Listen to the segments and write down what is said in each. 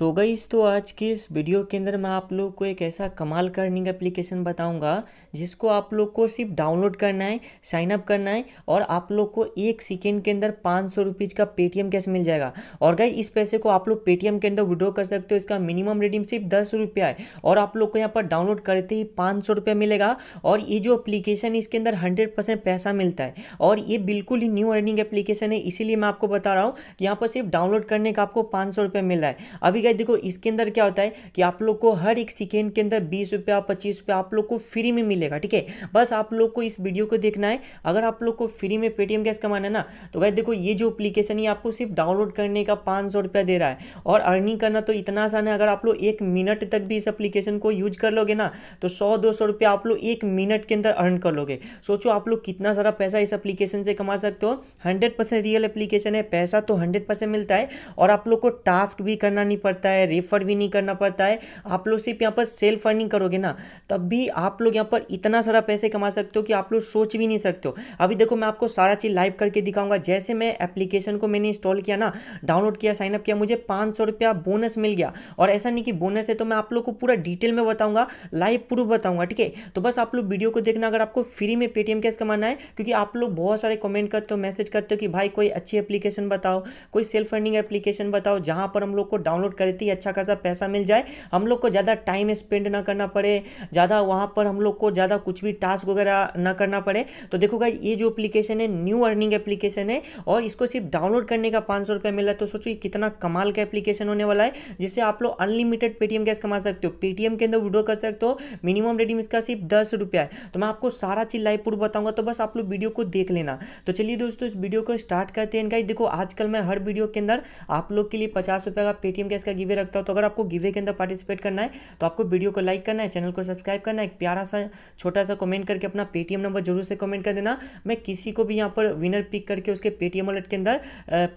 सो so गई तो आज के इस वीडियो के अंदर मैं आप लोग को एक ऐसा कमाल का अर्निंग एप्लीकेशन बताऊंगा जिसको आप लोग को सिर्फ डाउनलोड करना है साइन अप करना है और आप लोग को एक सेकेंड के अंदर पाँच सौ रुपीज़ का पेटीएम कैश मिल जाएगा और गई इस पैसे को आप लोग पेटीएम के अंदर विड्रॉ कर सकते हो इसका मिनिमम रेडिंग सिर्फ दस रुपया है और आप लोग को यहाँ पर डाउनलोड करते ही पाँच सौ रुपया मिलेगा और ये जो अप्लीकेशन है इसके अंदर हंड्रेड परसेंट पैसा मिलता है और ये बिल्कुल ही न्यू अर्निंग एप्लीकेशन है इसीलिए मैं आपको बता रहा हूँ यहाँ पर सिर्फ डाउनलोड करने का आपको पाँच सौ रुपया मिल रहा है अभी गए देखो इसके अंदर क्या होता है कि आप लोग को हर एक सेकेंड के अंदर बीस रुपया पच्चीस रुपया आप लोग को फ्री में मिलेगा ठीक है बस आप लोग को इस वीडियो को देखना है अगर आप लोग को फ्री में पेटीएम कैश कमाना है ना तो गए देखो ये जो अप्लीकेशन है आपको सिर्फ डाउनलोड करने का पाँच रुपया दे रहा है और अर्निंग करना तो इतना आसान है अगर आप लोग एक मिनट तक भी इस अप्लीकेशन को यूज कर लोगे ना तो सौ दो सौ आप लोग एक मिनट के अंदर अर्न कर लोगे सोचो आप लोग कितना सारा पैसा इस अप्लीकेशन से कमा सकते हो हंड्रेड रियल एप्लीकेशन है पैसा तो हंड्रेड मिलता है और आप लोग को टास्क भी करना नहीं पड़ता पड़ता है रेफर भी नहीं करना पड़ता है आप लोग सिर्फ यहाँ पर सेल्फ अर्निंग करोगे ना तब भी आप लोग यहाँ पर इतना सारा पैसे कमा सकते हो कि आप लोग सोच भी नहीं सकते हो अभी देखो मैं आपको सारा चीज़ लाइव करके दिखाऊंगा जैसे मैं एप्लीकेशन को मैंने इंस्टॉल किया ना डाउनलोड किया साइनअप किया मुझे पाँच सौ रुपया बोनस मिल गया और ऐसा नहीं कि बोनस है तो मैं आप लोग को पूरा डिटेल में बताऊँगा लाइव प्रूफ बताऊँगा ठीक है तो बस आप लोग वीडियो को देखना अगर आपको फ्री में पेटीएम कैसे कमाना है क्योंकि आप लोग बहुत सारे कमेंट करते हो मैसेज करते हो कि भाई कोई अच्छी एप्लीकेशन बताओ कोई सेल्फ अर्निंग एप्लीकेशन बताओ जहां पर हम लोग को डाउनलोड करते ही अच्छा खासा पैसा मिल जाए हम लोग को ज़्यादा टाइम स्पेंड ना करना पड़े ज़्यादा वहाँ पर हम लोग को ज़्यादा कुछ भी टास्क वगैरह ना करना पड़े तो देखोगा ये जो एप्लीकेशन है न्यू अर्निंग एप्लीकेशन है और इसको सिर्फ डाउनलोड करने का पाँच सौ रुपया है तो सोचो कितना कमाल का एप्लीकेशन होने वाला है जिससे आप लोग अनलिमिटेड पेटीएम कैश कमा सकते हो पेटीएम के अंदर वीडियो कर सकते हो मिनिमम रेडीम इसका सिर्फ दस रुपया है तो मैं आपको सारा चीज़ लाइव प्रूफ बताऊंगा तो बस आप लोग वीडियो को देख लेना तो चलिए दोस्तों इस वीडियो को स्टार्ट करते हैं देखो आजकल मैं हर वीडियो के अंदर आप लोग के लिए पचास रुपये का पेटीएम कैश का गिवे रखता हूँ तो अगर आपको गिवे के अंदर पार्टिसिपेट करना है तो आपको वीडियो को लाइक करना है चैनल को सब्सक्राइब करना है एक प्यारा सा छोटा सा कमेंट करके अपना पेटीएम नंबर जरूर से कमेंट कर देना मैं किसी को भी यहाँ पर विनर पिक करके उसके पेटीएम वॉलेट के अंदर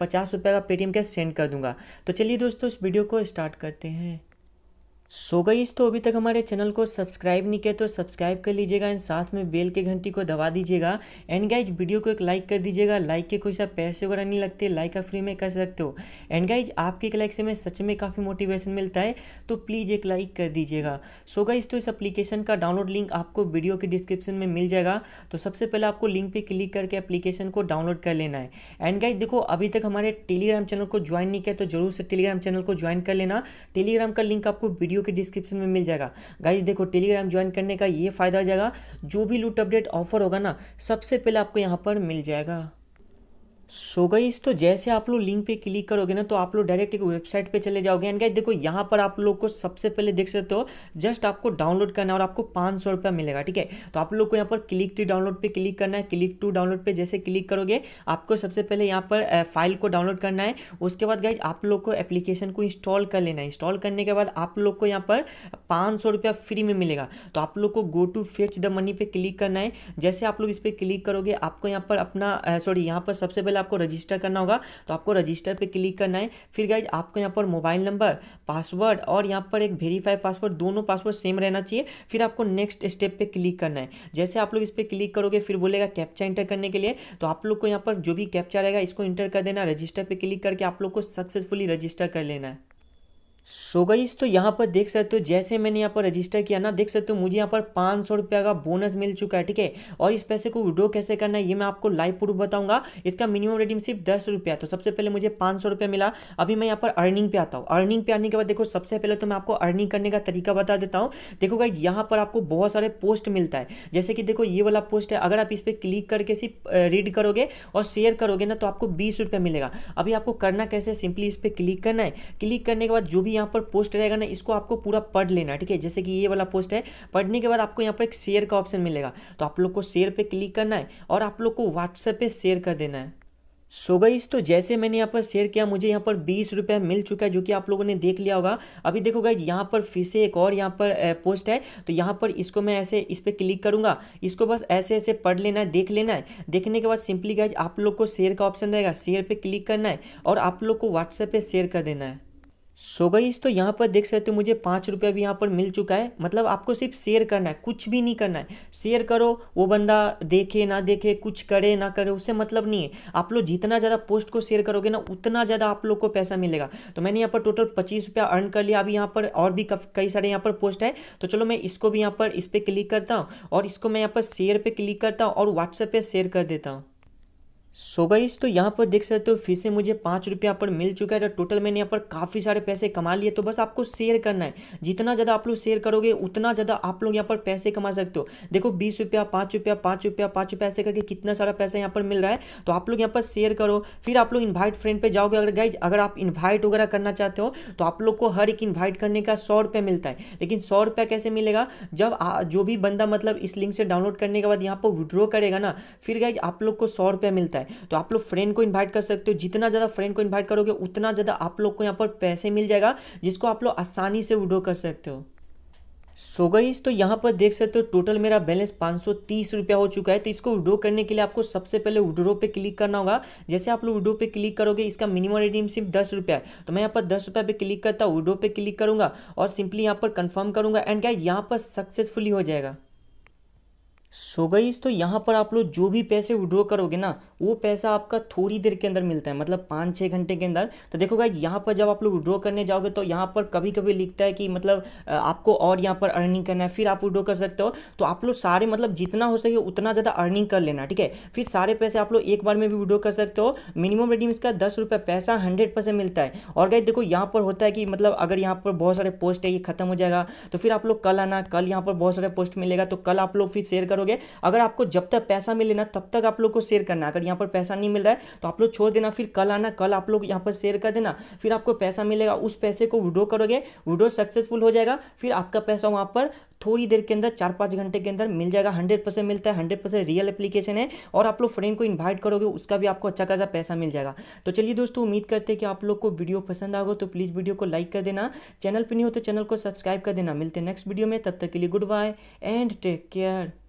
पचास का पेटीएम कैश सेंड कर दूंगा तो चलिए दोस्तों इस वीडियो को स्टार्ट करते हैं सो गई तो अभी तक हमारे चैनल को सब्सक्राइब नहीं किया तो सब्सक्राइब कर लीजिएगा एंड साथ में बेल के घंटी को दबा दीजिएगा एंड गाइज वीडियो को एक लाइक कर दीजिएगा लाइक के कोई सा पैसे वगैरह नहीं लगते लाइक आप फ्री में कर सकते हो एंड गाइज आपके एक लाइक से मैं सच में काफ़ी मोटिवेशन मिलता है तो प्लीज़ एक लाइक कर दीजिएगा सो गई तो इस अप्लीकेशन का डाउनलोड लिंक आपको वीडियो के डिस्क्रिप्शन में मिल जाएगा तो सबसे पहले आपको लिंक पर क्लिक करके अप्लीकेशन को डाउनलोड कर लेना है एंड गाइज देखो अभी तक हमारे टेलीग्राम चैनल को ज्वाइन नहीं किया तो जरूर से टेलीग्राम चैनल को ज्वाइन कर लेना टेलीग्राम का लिंक आपको वीडियो वीडियो के डिस्क्रिप्शन में मिल जाएगा गाइज देखो टेलीग्राम ज्वाइन करने का ये फ़ायदा हो जाएगा जो भी लूट अपडेट ऑफर होगा ना सबसे पहले आपको यहाँ पर मिल जाएगा सो so गई तो जैसे आप लोग लिंक पे क्लिक करोगे ना तो आप लोग डायरेक्ट एक वेबसाइट पे चले जाओगे एंड गाइस देखो यहाँ पर आप लोग को सबसे पहले देख सकते हो जस्ट आपको डाउनलोड करना है और आपको पाँच सौ रुपया मिलेगा ठीक है तो आप लोग को यहाँ पर क्लिक टू डाउनलोड पे क्लिक करना है क्लिक टू डाउनलोड पे जैसे क्लिक करोगे आपको सबसे पहले यहाँ पर फाइल को डाउनलोड करना है उसके बाद गाइज आप लोग को एप्लीकेशन को इंस्टॉल कर लेना है इंस्टॉल करने के बाद आप लोग को यहाँ पर पाँच सौ रुपया फ्री में मिलेगा तो आप लोग को go to fetch the money पे क्लिक करना है जैसे आप लोग इस पर क्लिक करोगे आपको यहाँ पर अपना सॉरी यहाँ पर सबसे पहले पहले आपको रजिस्टर करना होगा तो आपको रजिस्टर पर क्लिक करना है फिर गाइज आपको यहाँ पर मोबाइल नंबर पासवर्ड और यहाँ पर एक वेरीफाई पासवर्ड दोनों पासवर्ड सेम रहना चाहिए फिर आपको नेक्स्ट स्टेप पर क्लिक करना है जैसे आप लोग इस पर क्लिक करोगे फिर बोलेगा कैप्चा इंटर करने के लिए तो आप लोग को यहाँ पर जो भी कैप्चा रहेगा इसको इंटर कर देना रजिस्टर पर क्लिक करके आप लोग को सक्सेसफुली रजिस्टर कर लेना है सो so तो यहाँ पर देख सकते हो जैसे मैंने यहाँ पर रजिस्टर किया ना देख सकते हो मुझे यहाँ पर पाँच सौ रुपया का बोनस मिल चुका है ठीक है और इस पैसे को विड्रो कैसे करना है ये मैं आपको लाइव प्रूफ बताऊंगा इसका मिनिमम रेडिंग सिर्फ दस रुपया तो सबसे पहले मुझे पाँच सौ रुपया मिला अभी मैं यहाँ पर अर्निंग पे आता हूँ अर्निंग पे आने के बाद देखो सबसे पहले तो मैं आपको अर्निंग करने का तरीका बता देता हूँ देखो गाइज यहाँ पर आपको बहुत सारे पोस्ट मिलता है जैसे कि देखो ये वाला पोस्ट है अगर आप इस पर क्लिक करके सिर्फ रीड करोगे और शेयर करोगे ना तो आपको बीस मिलेगा अभी आपको करना कैसे सिंपली इस पर क्लिक करना है क्लिक करने के बाद जो भी भी यहाँ पर पोस्ट रहेगा ना इसको आपको पूरा पढ़ लेना ठीक है जैसे कि ये वाला पोस्ट है पढ़ने के बाद आपको यहाँ पर एक शेयर का ऑप्शन मिलेगा तो आप लोग को शेयर पर क्लिक करना है और आप लोग को व्हाट्सएप पर शेयर कर देना है सो गईस तो जैसे मैंने यहाँ पर शेयर किया मुझे यहाँ पर बीस रुपये मिल चुका है जो कि आप लोगों ने देख लिया होगा अभी देखो गई यहाँ पर फिर से एक और यहाँ पर पोस्ट है तो यहाँ पर इसको मैं ऐसे इस पर क्लिक करूँगा इसको बस ऐसे ऐसे पढ़ लेना है देख लेना है देखने के बाद सिंपली गई आप लोग को शेयर का ऑप्शन रहेगा शेयर पर क्लिक करना है और आप लोग को व्हाट्सएप पर शेयर कर देना है सो गई तो यहाँ पर देख सकते हो मुझे पाँच रुपया भी यहाँ पर मिल चुका है मतलब आपको सिर्फ शेयर करना है कुछ भी नहीं करना है शेयर करो वो बंदा देखे ना देखे कुछ करे ना करे उससे मतलब नहीं है आप लोग जितना ज़्यादा पोस्ट को शेयर करोगे ना उतना ज़्यादा आप लोग को पैसा मिलेगा तो मैंने यहाँ पर टोटल पच्चीस रुपया अर्न कर लिया अभी यहाँ पर और भी कई सारे यहाँ पर पोस्ट है तो चलो मैं इसको भी यहाँ पर इस पर क्लिक करता हूँ और इसको मैं यहाँ पर शेयर पर क्लिक करता हूँ और व्हाट्सएप पर शेयर कर देता हूँ सो गाइस तो यहाँ पर देख सकते हो फिर से मुझे पाँच रुपया पर मिल चुका है तो टोटल मैंने यहाँ पर काफ़ी सारे पैसे कमा लिए तो बस आपको शेयर करना है जितना ज़्यादा आप लोग शेयर करोगे उतना ज़्यादा आप लोग यहाँ पर पैसे कमा सकते हो देखो बीस रुपया पाँच रुपया पाँच रुपया पाँच रुपया ऐसे करके कितना सारा पैसा यहाँ पर मिल रहा है तो आप लोग यहाँ पर शेयर करो फिर आप लोग इन्वाइट फ्रेंड पर जाओगे अगर गाइज अगर आप इन्वाइट वगैरह करना चाहते हो तो आप लोग को हर एक इन्वाइट करने का सौ मिलता है लेकिन सौ रुपया कैसे मिलेगा जब जो भी बंदा मतलब इस लिंक से डाउनलोड करने के बाद यहाँ पर विड्रॉ करेगा ना फिर गाइज आप लोग को सौ रुपया मिलता है है तो आप लोग फ्रेंड को इन्वाइट कर सकते हो जितना ज़्यादा फ्रेंड को इन्वाइट करोगे उतना ज़्यादा आप लोग को यहाँ पर पैसे मिल जाएगा जिसको आप लोग आसानी से विड्रो कर सकते हो सो so गईस तो यहाँ पर देख सकते हो टोटल मेरा बैलेंस पाँच सौ रुपया हो चुका है तो इसको विड्रो करने के लिए आपको सबसे पहले विड्रो पे क्लिक करना होगा जैसे आप लोग विड्रो पे क्लिक करोगे इसका मिनिमम रिडीम सिर्फ दस रुपया है तो मैं यहाँ पर दस रुपया पे क्लिक करता हूँ विड्रो पे क्लिक करूँगा और सिंपली यहाँ पर कन्फर्म करूँगा एंड क्या यहाँ पर सक्सेसफुली हो जाएगा सो गईस तो यहाँ पर आप लोग जो भी पैसे विड्रॉ करोगे ना वो पैसा आपका थोड़ी देर के अंदर मिलता है मतलब पाँच छः घंटे के अंदर तो देखो गाइज यहाँ पर जब आप लोग विड्रॉ करने जाओगे तो यहाँ पर कभी कभी लिखता है कि मतलब आपको और यहाँ पर अर्निंग करना है फिर आप विड्रॉ कर सकते हो तो आप लोग सारे मतलब जितना हो सके उतना ज़्यादा अर्निंग कर लेना ठीक है फिर सारे पैसे आप लोग एक बार में भी विड्रॉ कर सकते हो मिनिमम रेडिंग इसका दस रुपये पैसा हंड्रेड परसेंट मिलता है और गाइज देखो यहाँ पर होता है कि मतलब अगर यहाँ पर बहुत सारे पोस्ट है ये खत्म हो जाएगा तो फिर आप लोग कल आना कल यहाँ पर बहुत सारे पोस्ट मिलेगा तो कल आप लोग फिर शेयर करो करोगे अगर आपको जब तक पैसा मिले ना तब तक आप लोग को शेयर करना अगर यहाँ पर पैसा नहीं मिल रहा है तो आप लोग छोड़ देना फिर कल आना कल आप लोग यहाँ पर शेयर कर देना फिर आपको पैसा मिलेगा उस पैसे को विड्रो करोगे विड्रो सक्सेसफुल हो जाएगा फिर आपका पैसा वहाँ पर थोड़ी देर के अंदर चार पाँच घंटे के अंदर मिल जाएगा हंड्रेड परसेंट मिलता है हंड्रेड परसेंट रियल एप्लीकेशन है और आप लोग फ्रेंड को इन्वाइट करोगे उसका भी आपको अच्छा खासा पैसा मिल जाएगा तो चलिए दोस्तों उम्मीद करते हैं कि आप लोग को वीडियो पसंद आएगा तो प्लीज़ वीडियो को लाइक कर देना चैनल पर नहीं हो तो चैनल को सब्सक्राइब कर देना मिलते हैं नेक्स्ट वीडियो में तब तक के लिए good bye and take care